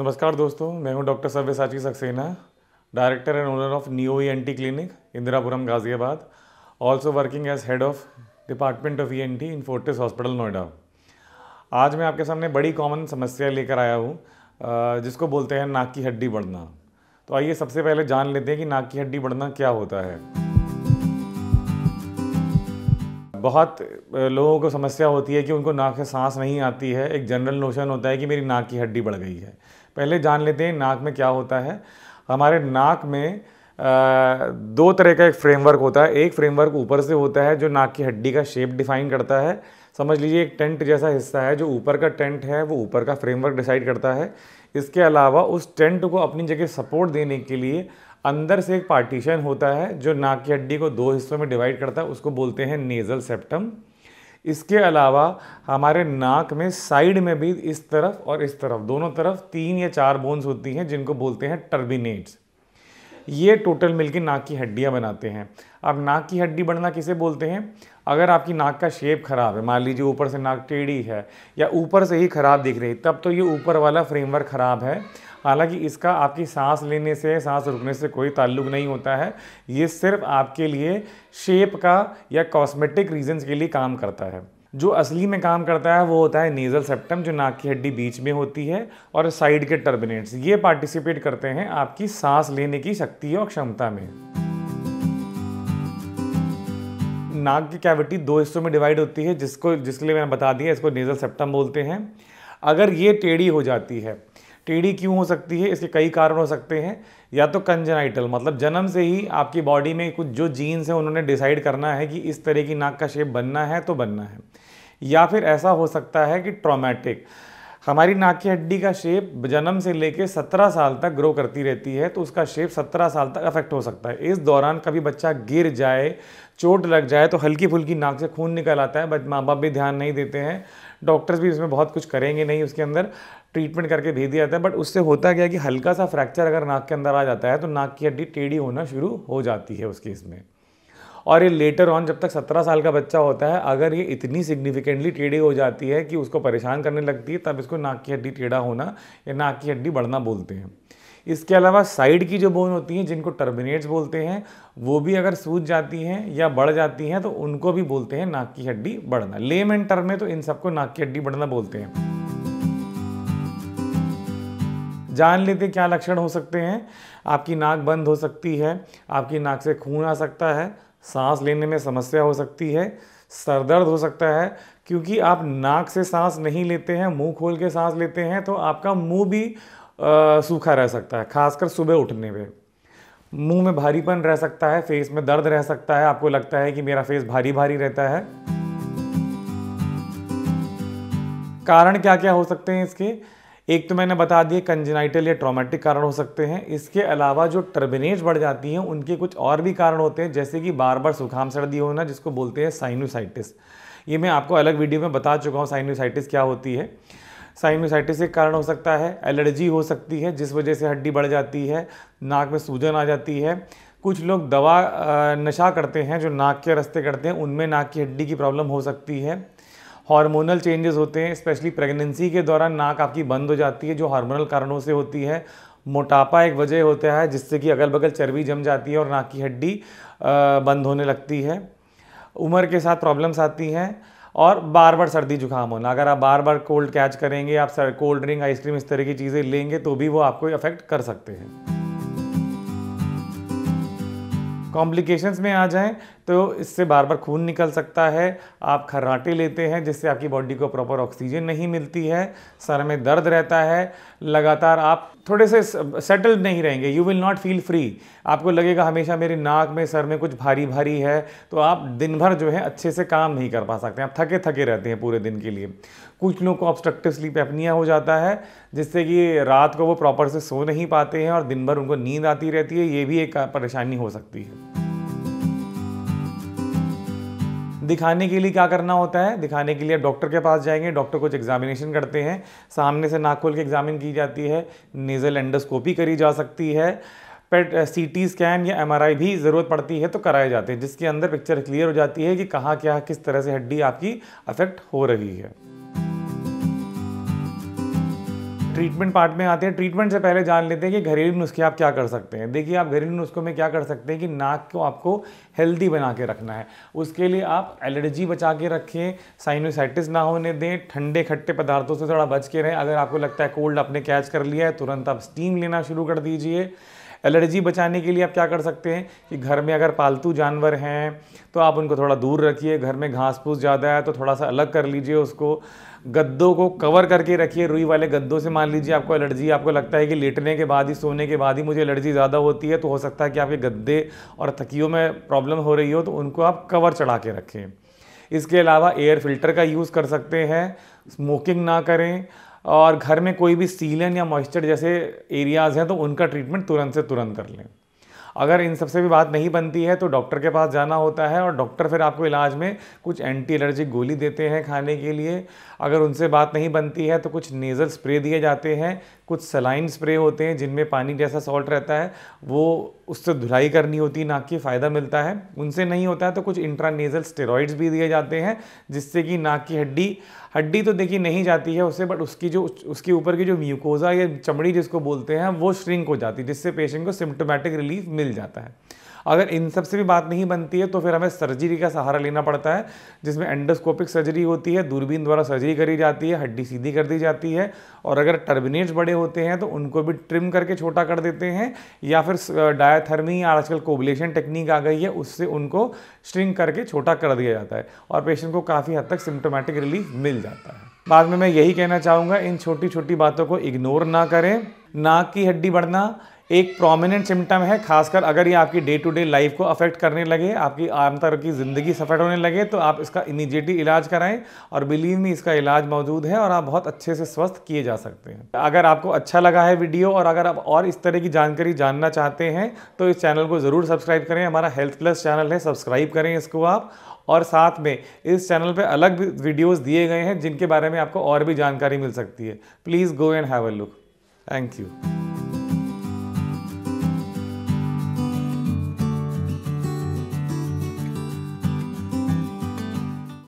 नमस्कार दोस्तों मैं हूं doctor Savyasachi Saxena director and owner of new E N T clinic Indirapuram Ghaziabad also working as head of department of E N T in Fortis hospital Noida आज मैं आपके सामने बड़ी कॉमन समस्या लेकर आया हूँ जिसको बोलते हैं नाक की हड्डी बढ़ना तो आइए सबसे पहले जान लेते हैं कि नाक की हड्डी बढ़ना क्या होता है बहुत लोगों को समस्या होती है कि उनको नाक से सांस नहीं आती है एक जनरल नोशन होता है कि मेरी नाक की हड्डी बढ़ गई है पहले जान लेते हैं नाक में क्या होता है हमारे नाक में दो तरह का एक फ्रेमवर्क होता है एक फ्रेमवर्क ऊपर से होता है जो नाक की हड्डी का शेप डिफाइन करता है समझ लीजिए एक टेंट जैसा हिस्सा है जो ऊपर का टेंट है वो ऊपर का फ्रेमवर्क डिसाइड करता है इसके अलावा उस टेंट को अपनी जगह सपोर्ट देने के लिए अंदर से एक पार्टीशन होता है जो नाक की हड्डी को दो हिस्सों में डिवाइड करता है उसको बोलते हैं नेज़ल सेप्टम इसके अलावा हमारे नाक में साइड में भी इस तरफ और इस तरफ दोनों तरफ तीन या चार बोन्स होती हैं जिनको बोलते हैं टर्बिनेट्स ये टोटल मिलकर नाक की हड्डियाँ बनाते हैं अब नाक की हड्डी बनना किसे बोलते हैं अगर आपकी नाक का शेप खराब है मान लीजिए ऊपर से नाक टेढ़ी है या ऊपर से ही खराब दिख रही तब तो ये ऊपर वाला फ्रेमवर्क खराब है हालांकि इसका आपकी सांस लेने से सांस रुकने से कोई ताल्लुक नहीं होता है ये सिर्फ आपके लिए शेप का या कॉस्मेटिक रीजंस के लिए काम करता है जो असली में काम करता है वो होता है नेज़ल सेप्टम जो नाक की हड्डी बीच में होती है और साइड के टर्बिनेट्स ये पार्टिसिपेट करते हैं आपकी सांस लेने की शक्ति और क्षमता में नाक की कैविटी दो हिस्सों में डिवाइड होती है जिसको जिसके लिए मैंने बता दिया इसको नेज़ल सेप्टम बोलते हैं अगर ये टेढ़ी हो जाती है टेढ़ी क्यों हो सकती है इसके कई कारण हो सकते हैं या तो कंजनाइटल मतलब जन्म से ही आपकी बॉडी में कुछ जो जीन्स हैं उन्होंने डिसाइड करना है कि इस तरह की नाक का शेप बनना है तो बनना है या फिर ऐसा हो सकता है कि ट्रॉमेटिक हमारी नाक की हड्डी का शेप जन्म से लेके 17 साल तक ग्रो करती रहती है तो उसका शेप 17 साल तक अफेक्ट हो सकता है इस दौरान कभी बच्चा गिर जाए चोट लग जाए तो हल्की फुल्की नाक से खून निकल आता है बट माँ बाप भी ध्यान नहीं देते हैं डॉक्टर्स भी इसमें बहुत कुछ करेंगे नहीं उसके अंदर ट्रीटमेंट करके भेज दिया जाता है बट उससे होता क्या है कि हल्का सा फ्रैक्चर अगर नाक के अंदर आ जाता है तो नाक की हड्डी टेढ़ी होना शुरू हो जाती है उस केस में और ये लेटर ऑन जब तक सत्रह साल का बच्चा होता है अगर ये इतनी सिग्निफिकेंटली टेढ़ी हो जाती है कि उसको परेशान करने लगती है तब इसको नाक की हड्डी टेढ़ा होना या नाक की हड्डी बढ़ना बोलते हैं इसके अलावा साइड की जो बोन होती हैं जिनको टर्मिनेट्स बोलते हैं वो भी अगर सूज जाती हैं या बढ़ जाती हैं तो उनको भी बोलते हैं नाक की हड्डी बढ़ना लेम एंड टर्म में तो इन सबको नाक की हड्डी बढ़ना बोलते हैं जान लेते क्या लक्षण हो सकते हैं आपकी नाक बंद हो सकती है आपकी नाक से खून आ सकता है सांस लेने में समस्या हो सकती है सर दर्द हो सकता है क्योंकि आप नाक से सांस नहीं लेते हैं मुंह खोल के सांस लेते हैं तो आपका मुंह भी आ, सूखा रह सकता है खासकर सुबह उठने में मुंह में भारीपन रह सकता है फेस में दर्द रह सकता है आपको लगता है कि मेरा फेस भारी भारी रहता है कारण क्या क्या हो सकते हैं इसके एक तो मैंने बता दिया कंजनाइटल या ट्रॉमेटिक कारण हो सकते हैं इसके अलावा जो टर्बिनेज बढ़ जाती हैं उनके कुछ और भी कारण होते हैं जैसे कि बार बार सुखाम सर्दी होना जिसको बोलते हैं साइनोसाइटिस ये मैं आपको अलग वीडियो में बता चुका हूँ साइनोसाइटिस क्या होती है साइनोसाइटिस एक कारण हो सकता है एलर्जी हो सकती है जिस वजह से हड्डी बढ़ जाती है नाक में सूजन आ जाती है कुछ लोग दवा नशा करते हैं जो नाक के रास्ते करते हैं उनमें नाक की हड्डी की प्रॉब्लम हो सकती है हार्मोनल चेंजेस होते हैं स्पेशली प्रेगनेंसी के दौरान नाक आपकी बंद हो जाती है जो हार्मोनल कारणों से होती है मोटापा एक वजह होता है जिससे कि अगल बगल चर्बी जम जाती है और नाक की हड्डी बंद होने लगती है उम्र के साथ प्रॉब्लम्स आती हैं और बार बार सर्दी जुकाम होना अगर आप बार बार कोल्ड कैच करेंगे आप सर कोल्ड ड्रिंक आइसक्रीम इस तरह की चीज़ें लेंगे तो भी वो आपको इफ़ेक्ट कर सकते हैं कॉम्प्लिकेशंस में आ जाएं तो इससे बार बार खून निकल सकता है आप खर्राटे लेते हैं जिससे आपकी बॉडी को प्रॉपर ऑक्सीजन नहीं मिलती है सर में दर्द रहता है लगातार आप थोड़े से सेटल्ड नहीं रहेंगे you will not feel free आपको लगेगा हमेशा मेरे नाक में सर में कुछ भारी भारी है तो आप दिन भर जो है अच्छे से काम नहीं कर पा सकते आप थके थके रहते हैं पूरे दिन के लिए कुछ लोग को ऑब्स्ट्रक्टिव स्लीप एपनिया हो जाता है जिससे कि रात को वो प्रॉपर से सो नहीं पाते हैं और दिन भर उनको नींद आती रहती है ये भी एक परेशानी हो सकती है दिखाने के लिए क्या करना होता है दिखाने के लिए आप डॉक्टर के पास जाएंगे डॉक्टर कुछ एग्जामिनेशन करते हैं सामने से नाक खोल के एग्जामिन की जाती है नेज़ल एंडोस्कोपी करी जा सकती है पेट सी टी स्कैन या एम भी ज़रूरत पड़ती है तो कराए जाते हैं जिसके अंदर पिक्चर क्लियर हो जाती है कि कहाँ क्या किस तरह से हड्डी आपकी अफेक्ट हो रही है ट्रीटमेंट पार्ट में आते हैं ट्रीटमेंट से पहले जान लेते हैं कि घरेलू नुस्खे आप क्या कर सकते हैं देखिए आप घरेलू नुस्खों में क्या कर सकते हैं कि नाक को आपको हेल्दी बना के रखना है उसके लिए आप एलर्जी बचा के रखें साइनोसाइटिस ना होने दें ठंडे खट्टे पदार्थों से थोड़ा बच के रहें अगर आपको लगता है कोल्ड आपने कैच कर लिया है तुरंत आप स्टीम लेना शुरू कर दीजिए एलर्जी बचाने के लिए आप क्या कर सकते हैं कि घर में अगर पालतू जानवर हैं तो आप उनको थोड़ा दूर रखिए घर में घास फूस ज़्यादा है तो थोड़ा सा अलग कर लीजिए उसको गद्दों को कवर करके रखिए रुई वाले गद्दों से मान लीजिए आपको एलर्जी आपको लगता है कि लेटने के बाद ही सोने के बाद ही मुझे एलर्जी ज़्यादा होती है तो हो सकता है कि आपके गद्दे और थकियों में प्रॉब्लम हो रही हो तो उनको आप कवर चढ़ा के रखें इसके अलावा एयर फिल्टर का यूज़ कर सकते हैं स्मोकिंग ना करें और घर में कोई भी सीलन या मॉइस्चर जैसे एरियाज़ हैं तो उनका ट्रीटमेंट तुरंत से तुरंत कर लें अगर इन सबसे भी बात नहीं बनती है तो डॉक्टर के पास जाना होता है और डॉक्टर फिर आपको इलाज में कुछ एंटी एलर्जिक गोली देते हैं खाने के लिए अगर उनसे बात नहीं बनती है तो कुछ नेज़ल स्प्रे दिए जाते हैं कुछ सलाइन स्प्रे होते हैं जिनमें पानी जैसा सॉल्ट रहता है वो उससे धुलाई करनी होती है नाक की फ़ायदा मिलता है उनसे नहीं होता है तो कुछ इंट्रानेजल स्टेरॉइड्स भी दिए जाते हैं जिससे कि नाक की हड्डी हड्डी तो देखी नहीं जाती है उससे बट उसकी जो उसके ऊपर की जो म्यूकोज़ा या चमड़ी जिसको बोलते हैं वो श्रिंक हो जाती है जिससे पेशेंट को सिम्टोमेटिक रिलीफ मिल जाता है अगर इन सब से भी बात नहीं बनती है तो फिर हमें सर्जरी का सहारा लेना पड़ता है जिसमें एंडोस्कोपिक सर्जरी होती है दूरबीन द्वारा सर्जरी करी जाती है हड्डी सीधी कर दी जाती है और अगर टर्बिनेट्स बड़े होते हैं तो उनको भी ट्रिम करके छोटा कर देते हैं या फिर डायथर्मी आजकल कोबलेशन टेक्निक आ गई है उससे उनको स्ट्रिंग करके छोटा कर दिया जाता है और पेशेंट को काफ़ी हद तक सिम्टोमेटिक रिलीफ मिल जाता है बाद में मैं यही कहना चाहूँगा इन छोटी छोटी बातों को इग्नोर ना करें नाक की हड्डी बढ़ना एक प्रोमिनेंट सिम्टम है खासकर अगर ये आपकी डे टू डे लाइफ को अफेक्ट करने लगे आपकी आमतर की ज़िंदगी सफेट होने लगे तो आप इसका इमीजिएटली इलाज कराएं और बिलीव में इसका इलाज मौजूद है और आप बहुत अच्छे से स्वस्थ किए जा सकते हैं अगर आपको अच्छा लगा है वीडियो और अगर आप और इस तरह की जानकारी जानना चाहते हैं तो इस चैनल को ज़रूर सब्सक्राइब करें हमारा हेल्थ प्लस चैनल है सब्सक्राइब करें इसको आप और साथ में इस चैनल पर अलग वीडियोज़ दिए गए हैं जिनके बारे में आपको और भी जानकारी मिल सकती है please go and have a look thank you